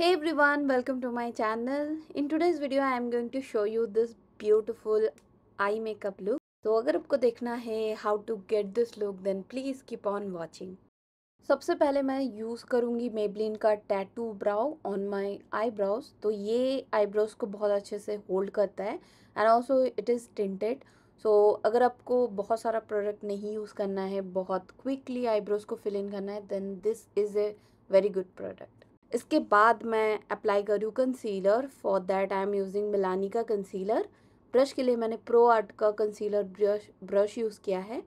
hey everyone welcome to my channel in today's video i am going to show you this beautiful eye makeup look तो अगर आपको देखना है how to get this look then please keep on watching सबसे पहले मैं use करूँगी Maybelline का tattoo brow on my eyebrows तो ये आईब्राउज को बहुत अच्छे से होल्ड करता है and also it is tinted so अगर आपको बहुत सारा प्रोडक्ट नहीं यूज़ करना है बहुत क्विकली आईब्रोज को फिल इन करना है then this is a very good product इसके बाद मैं अप्लाई करूँ concealer for that I am using Milani का कंसीलर ब्रश के लिए मैंने प्रो आर्ट का कंसीलर ब्रश ब्रश यूज़ किया है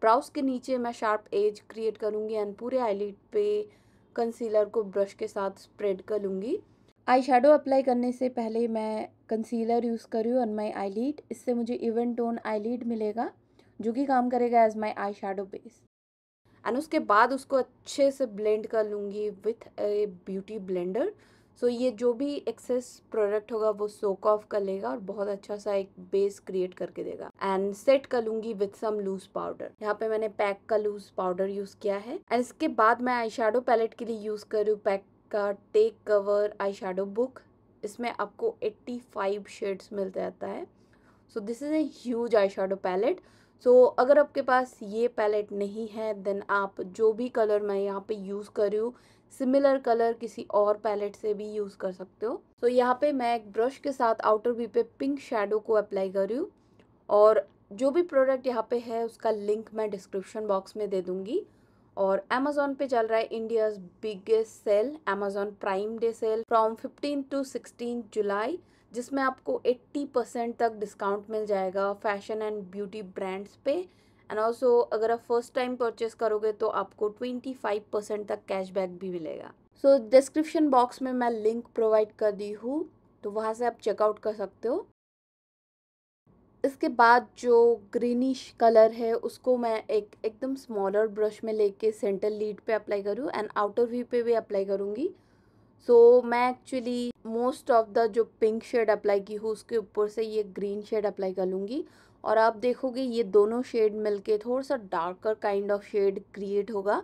ब्राउज के नीचे मैं शार्प एज क्रिएट करूँगी एंड पूरे आईलिड पे कंसीलर को ब्रश के साथ स्प्रेड कर लूँगी आई शेडो अप्लाई करने से पहले मैं कंसीलर यूज़ करूँ ऑन माई आई इससे मुझे इवन टोन आई मिलेगा जो कि काम करेगा as my eyeshadow base and उसके बाद उसको अच्छे से ब्लेंड कर लूँगी with a beauty blender so ये जो भी एक्सेस प्रोडक्ट होगा वो सोक ऑफ कर लेगा और बहुत अच्छा सा एक बेस क्रिएट करके देगा एंड सेट कर लूंगी विद सम लूज पाउडर यहाँ पे मैंने पैक का लूज पाउडर यूज किया है एंड इसके बाद मैं आई शेडो पैलेट के लिए यूज कर हूँ पैक का tech cover eyeshadow book इसमें आपको 85 शेड्स मिल जाता है so this is a huge eye palette so so, अगर आपके पास ये पैलेट नहीं है देन आप जो भी कलर मैं यहाँ पे यूज़ कर रही हूँ सिमिलर कलर किसी और पैलेट से भी यूज़ कर सकते हो सो so, यहाँ पे मैं एक ब्रश के साथ आउटर वी पे पिंक शेडो को अप्लाई कर रही हूँ और जो भी प्रोडक्ट यहाँ पे है उसका लिंक मैं डिस्क्रिप्शन बॉक्स में दे दूँगी और अमेजोन पे चल रहा है India's biggest sale Amazon Prime Day sale from fifteen to sixteen July जिसमें आपको 80 परसेंट तक डिस्काउंट मिल जाएगा फैशन एंड ब्यूटी ब्रांड्स पे एंड ऑल्सो अगर आप फर्स्ट टाइम परचेस करोगे तो आपको 25 परसेंट तक कैशबैक भी मिलेगा सो डिस्क्रिप्शन बॉक्स में मैं लिंक प्रोवाइड कर दी हूँ तो वहाँ से आप चेकआउट कर सकते हो इसके बाद जो ग्रीनिश कलर है उसको मैं एक एकदम स्मॉलर ब्रश में लेके सेंटर लीड पे अप्लाई करूँ एंड आउटर व्यू पे भी अप्लाई करूँगी सो so, मैं एक्चुअली मोस्ट ऑफ द जो पिंक शेड अप्लाई की हूँ उसके ऊपर से ये ग्रीन शेड अप्लाई कर लूँगी और आप देखोगे ये दोनों शेड मिलके थोड़ा सा darker kind of shade create होगा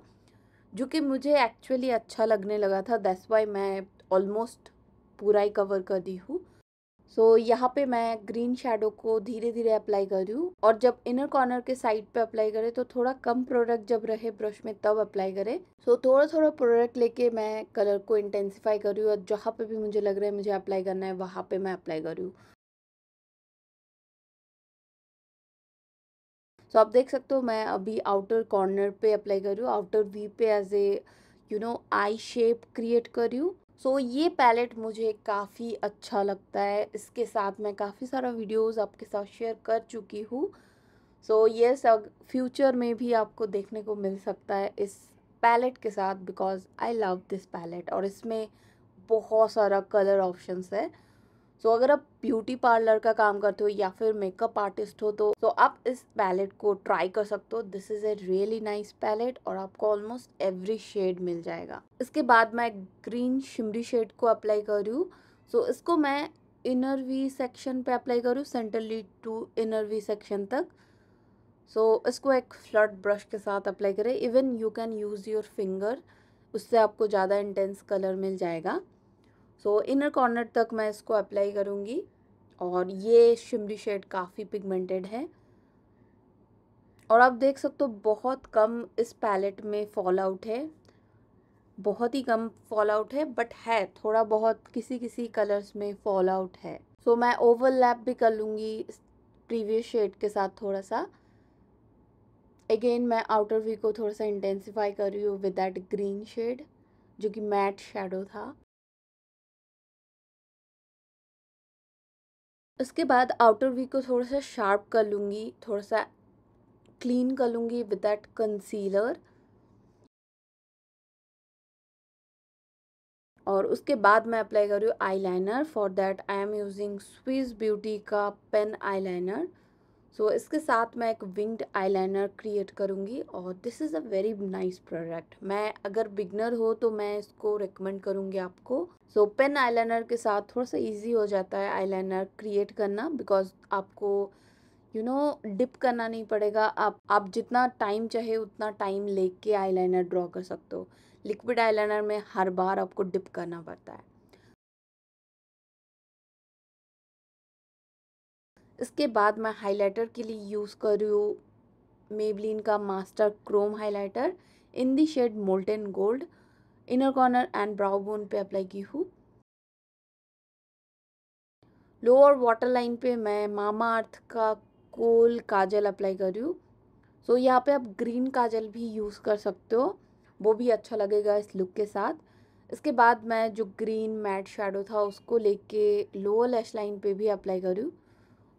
जो कि मुझे एक्चुअली अच्छा लगने लगा था दैट्स वाई मैं ऑलमोस्ट पूरा ही कवर कर दी हूँ सो so, यहाँ पे मैं ग्रीन शेडो को धीरे धीरे अप्लाई कर रही हूँ और जब इनर कॉर्नर के साइड पे अप्लाई करें तो थोड़ा कम प्रोडक्ट जब रहे ब्रश में तब अप्लाई करें सो so, थोड़ा थोड़ा प्रोडक्ट लेके मैं कलर को इंटेंसिफाई कर रही हूँ और जहाँ पे भी मुझे लग रहा है मुझे अप्लाई करना है वहाँ पे मैं अप्लाई कर रही हूँ सो आप देख सकते हो मैं अभी आउटर कॉर्नर पर अप्लाई कर रही हूँ आउटर वी पे as a you know eye shape create कर रही हूँ सो so, ये पैलेट मुझे काफ़ी अच्छा लगता है इसके साथ मैं काफ़ी सारा वीडियोस आपके साथ शेयर कर चुकी हूँ सो so, ये सब फ्यूचर में भी आपको देखने को मिल सकता है इस पैलेट के साथ because I love this palette और इसमें बहुत सारा कलर ऑप्शंस है सो अगर आप ब्यूटी पार्लर का काम करते हो या फिर मेकअप आर्टिस्ट हो तो तो आप इस पैलेट को ट्राई कर सकते हो this is a really nice palette और आपको ऑलमोस्ट एवरी शेड मिल जाएगा इसके बाद मैं ग्रीन शिमरी शेड को अप्लाई कर रही हूँ सो इसको मैं इनर वी सेक्शन पे अप्लाई करूँ centre lead to inner V section तक सो so, इसको एक फ्लड ब्रश के साथ अप्लाई करें even you can use your finger उससे आपको ज़्यादा इंटेंस कलर मिल जाएगा सो इनर कॉर्नर तक मैं इसको अप्लाई करूँगी और ये शिमरी शेड काफ़ी पिगमेंटेड है और आप देख सकते हो बहुत कम इस पैलेट में फॉल आउट है बहुत ही कम फॉल आउट है बट है थोड़ा बहुत किसी किसी कलर्स में फॉल आउट है सो so, मैं ओवरलैप भी कर लूँगी प्रीवियस शेड के साथ थोड़ा सा अगेन मैं आउटर वी को थोड़ा सा इंटेंसीफाई कर रही हूँ विद डैट ग्रीन शेड जो कि मैट शेडो था उसके बाद आउटर वी को थोड़ा सा शार्प कर लूँगी थोड़ा सा क्लीन कर लूँगी विद दैट कंसीलर और उसके बाद मैं अप्लाई कर रही हूँ eyeliner for that I am using Swiss Beauty का पेन आईलाइनर सो so, इसके साथ मैं एक विंग्ड आईलाइनर क्रिएट करूँगी और this is a very nice product मैं अगर बिगनर हो तो मैं इसको रिकमेंड करूँगी आपको सो so, पेन आईलाइनर के साथ थोड़ा सा इजी हो जाता है आईलाइनर क्रिएट करना बिकॉज आपको यू नो डिप करना नहीं पड़ेगा आप आप जितना टाइम चाहे उतना टाइम लेके आईलाइनर ड्रॉ कर सकते हो लिक्विड आईलाइनर में हर बार आपको डिप करना पड़ता है इसके बाद मैं हाइलाइटर के लिए यूज़ कर रही हूँ मेबलिन का master chrome highlighter in the shade molten gold inner corner and brow bone पे अप्लाई की हूँ लोअर वाटर लाइन पे मैं मामा अर्थ का कोल काजल अप्लाई कर रही हूँ सो so, यहाँ पे आप ग्रीन काजल भी यूज़ कर सकते हो वो भी अच्छा लगेगा इस लुक के साथ इसके बाद मैं जो ग्रीन मैट शेडो था उसको लेके लोअर लैश लाइन पे भी अप्लाई करूँ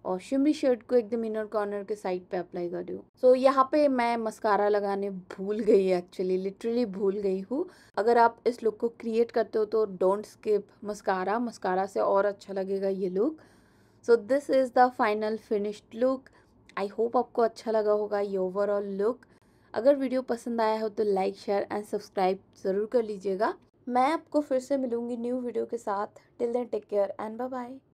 और शिमरी शर्ट को एकदम इनर कॉर्नर के साइड पे अप्लाई कर रही हूँ सो so, यहाँ पे मैं मस्कारा लगाने भूल गई एक्चुअली लिटरली भूल गई हूँ अगर आप इस लुक को क्रिएट करते हो तो डोंट स्किप मस्कारा मस्कारा से और अच्छा लगेगा ये look so this is the final finished look I hope आपको अच्छा लगा होगा ये ओवरऑल लुक अगर वीडियो पसंद आया हो तो लाइक शेयर एंड सब्सक्राइब ज़रूर कर लीजिएगा मैं आपको फिर से मिलूंगी न्यू वीडियो के साथ till then take care and bye bye